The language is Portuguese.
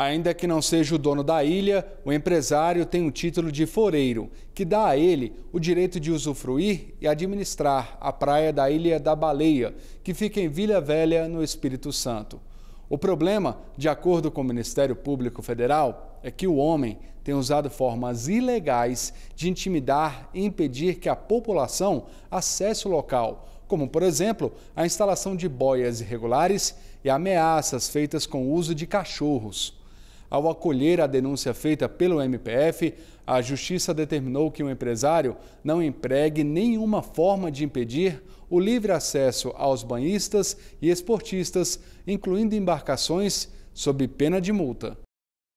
Ainda que não seja o dono da ilha, o empresário tem o título de foreiro, que dá a ele o direito de usufruir e administrar a praia da Ilha da Baleia, que fica em Vila Velha, no Espírito Santo. O problema, de acordo com o Ministério Público Federal, é que o homem tem usado formas ilegais de intimidar e impedir que a população acesse o local, como, por exemplo, a instalação de boias irregulares e ameaças feitas com o uso de cachorros. Ao acolher a denúncia feita pelo MPF, a Justiça determinou que o empresário não empregue nenhuma forma de impedir o livre acesso aos banhistas e esportistas, incluindo embarcações, sob pena de multa.